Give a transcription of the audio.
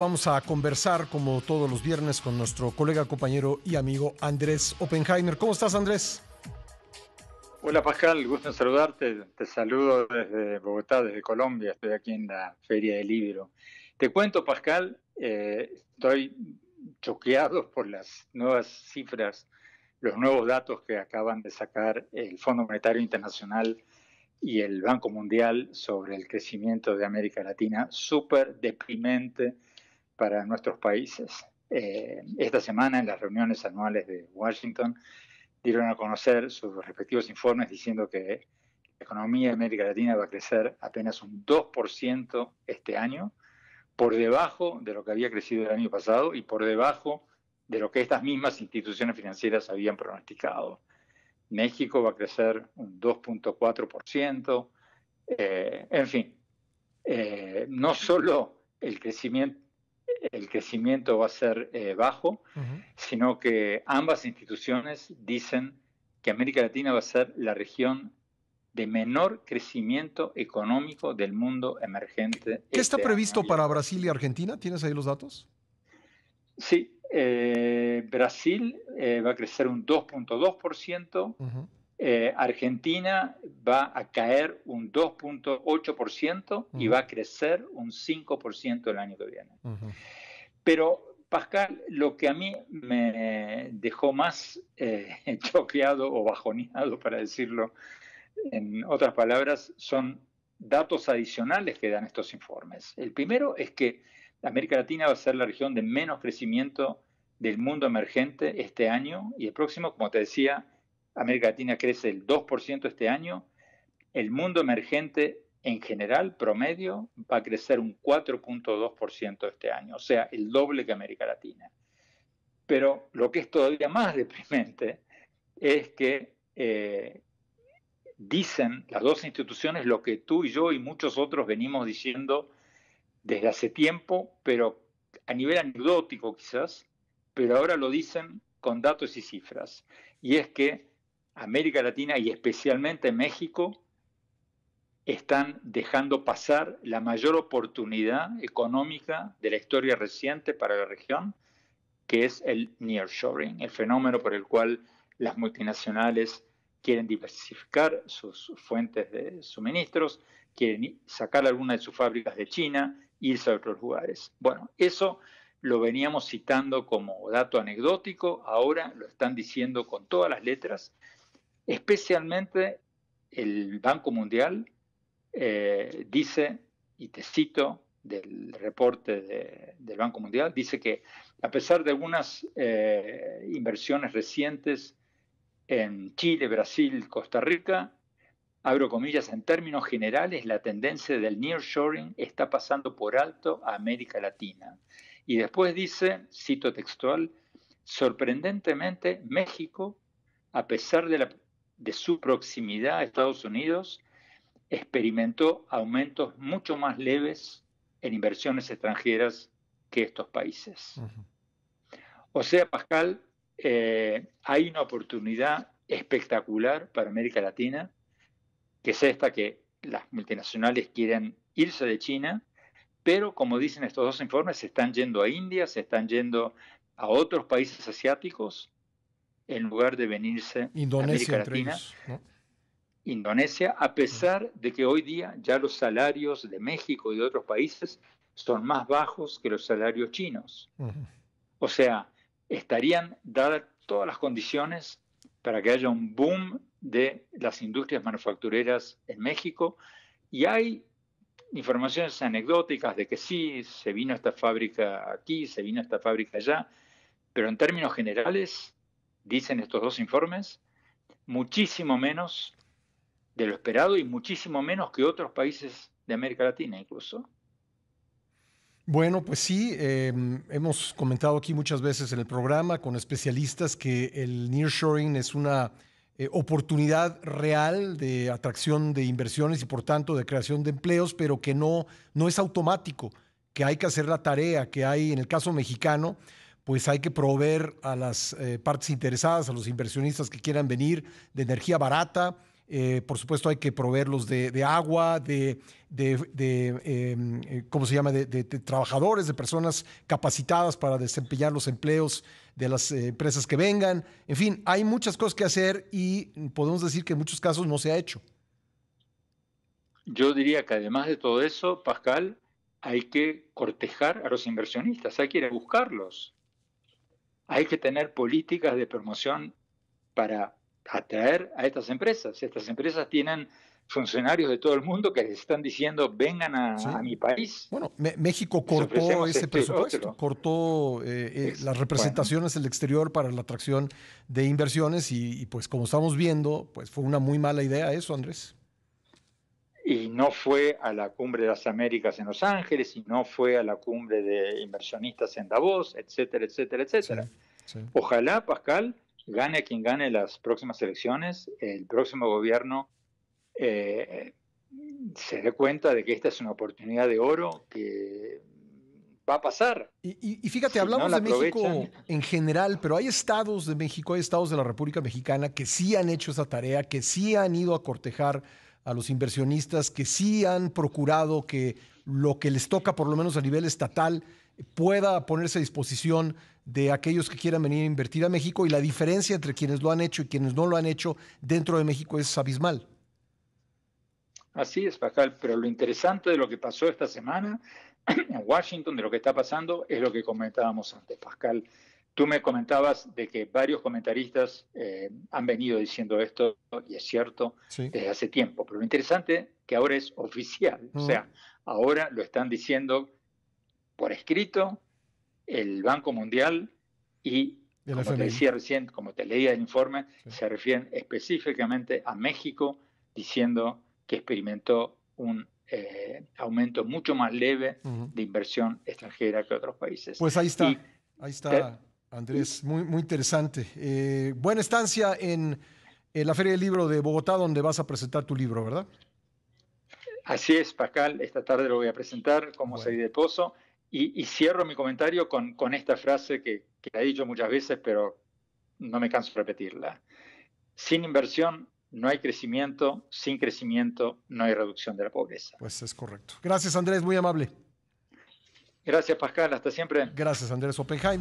Vamos a conversar como todos los viernes con nuestro colega, compañero y amigo Andrés Oppenheimer. ¿Cómo estás, Andrés? Hola Pascal, gusto en saludarte. Te saludo desde Bogotá, desde Colombia. Estoy aquí en la Feria del Libro. Te cuento, Pascal, eh, estoy choqueado por las nuevas cifras, los nuevos datos que acaban de sacar el Fondo Monetario Internacional y el Banco Mundial sobre el crecimiento de América Latina. Súper deprimente para nuestros países. Eh, esta semana, en las reuniones anuales de Washington, dieron a conocer sus respectivos informes diciendo que la economía de América Latina va a crecer apenas un 2% este año, por debajo de lo que había crecido el año pasado y por debajo de lo que estas mismas instituciones financieras habían pronosticado. México va a crecer un 2.4%, eh, en fin, eh, no solo el crecimiento el crecimiento va a ser eh, bajo, sino que ambas instituciones dicen que América Latina va a ser la región de menor crecimiento económico del mundo emergente. ¿Qué está este previsto para Brasil y Argentina? ¿Tienes ahí los datos? Sí, eh, Brasil eh, va a crecer un 2.2%, eh, Argentina va a caer un 2.8% y va a crecer un 5% el año que viene. Pero, Pascal, lo que a mí me dejó más eh, choqueado o bajoneado, para decirlo en otras palabras, son datos adicionales que dan estos informes. El primero es que América Latina va a ser la región de menos crecimiento del mundo emergente este año y el próximo, como te decía, América Latina crece el 2% este año, el mundo emergente en general, promedio, va a crecer un 4.2% este año, o sea, el doble que América Latina. Pero lo que es todavía más deprimente es que eh, dicen las dos instituciones lo que tú y yo y muchos otros venimos diciendo desde hace tiempo, pero a nivel anecdótico quizás, pero ahora lo dicen con datos y cifras. Y es que América Latina y especialmente México están dejando pasar la mayor oportunidad económica de la historia reciente para la región, que es el nearshoring, el fenómeno por el cual las multinacionales quieren diversificar sus fuentes de suministros, quieren sacar algunas de sus fábricas de China, irse a otros lugares. Bueno, eso lo veníamos citando como dato anecdótico, ahora lo están diciendo con todas las letras Especialmente el Banco Mundial eh, dice, y te cito del reporte del Banco Mundial, dice que a pesar de algunas eh, inversiones recientes en Chile, Brasil, Costa Rica, abro comillas, en términos generales, la tendencia del nearshoring está pasando por alto a América Latina. Y después dice, cito textual, sorprendentemente, México, a pesar de la de su proximidad a Estados Unidos, experimentó aumentos mucho más leves en inversiones extranjeras que estos países. O sea, Pascal, eh, hay una oportunidad espectacular para América Latina, que es esta que las multinacionales quieren irse de China, pero como dicen estos dos informes, se están yendo a India, se están yendo a otros países asiáticos en lugar de venirse a América Latina. Indonesia, a pesar de que hoy día ya los salarios de México y de otros países son más bajos que los salarios chinos. O sea, estarían dadas todas las condiciones para que haya un boom de las industrias manufactureras en México. Y hay informaciones anecdóticas de que sí, se vino esta fábrica aquí, se vino esta fábrica allá, pero en términos generales dicen estos dos informes, muchísimo menos de lo esperado y muchísimo menos que otros países de América Latina incluso. Bueno, pues sí, em, hemos comentado aquí muchas veces en el programa con especialistas que el nearshoring es una eh, oportunidad real de atracción de inversiones y por tanto de creación de empleos, pero que no, no es automático, que hay que hacer la tarea, que hay en el caso mexicano pues hay que proveer a las eh, partes interesadas, a los inversionistas que quieran venir, de energía barata. Eh, por supuesto, hay que proveerlos de, agua, de, em, eh, ¿cómo se llama?, de, trabajadores, de personas capacitadas para desempeñar los empleos de las empresas que vengan. En fin, hay muchas cosas que hacer y podemos decir que en muchos casos no se ha hecho. Yo diría que además de todo eso, Pascal, hay que cortejar a los inversionistas, hay que ir a buscarlos hay que tener políticas de promoción para atraer a estas empresas. Estas empresas tienen funcionarios de todo el mundo que están diciendo vengan a, mi país. Bueno, México cortó ese este presupuesto, cortó eh, eh, las representaciones del exterior para la atracción de inversiones y, y, pues como estamos viendo, pues fue una muy mala idea eso, Andrés y no fue a la cumbre de las Américas en Los Ángeles, y no fue a la cumbre de inversionistas en Davos, etcétera, etcétera, etcétera. Ojalá, Pascal, gane quien gane las próximas elecciones, el próximo gobierno eh, se dé cuenta de que esta es una oportunidad de oro que va a pasar. Y, fíjate, hablamos de México en general, pero hay estados de México, hay estados de la República Mexicana que sí han hecho esa tarea, que sí han ido a cortejar a los inversionistas que sí han procurado que lo que les toca, por lo menos a nivel estatal, pueda ponerse a disposición de aquellos que quieran venir a invertir a México y la diferencia entre quienes lo han hecho y quienes no lo han hecho dentro de México es abismal. Así es, Pascal, pero lo interesante de lo que pasó esta semana en Washington, de lo que está pasando, es lo que comentábamos antes, Pascal. Tú me comentabas de que varios comentaristas eh, han venido diciendo esto, y es cierto, desde hace tiempo, pero lo interesante que ahora es oficial, o sea, ahora lo están diciendo por escrito el Banco Mundial y, como te decía recién, como te leía el informe, se refieren específicamente a México diciendo que experimentó un eh, aumento mucho más leve de inversión extranjera que otros países. Pues ahí está, ahí está. Andrés, muy, muy interesante. Eh, buena estancia en, la Feria del Libro de Bogotá, donde vas a presentar tu libro, ¿verdad? Así es, Pascal. Esta tarde lo voy a presentar como bueno. de pozo. Y, cierro mi comentario con, esta frase que, que la he dicho muchas veces, pero no me canso de repetirla. Sin inversión no hay crecimiento, sin crecimiento no hay reducción de la pobreza. Pues es correcto. Gracias Andrés, muy amable. Gracias Pascal, hasta siempre. Gracias Andrés Oppenheim.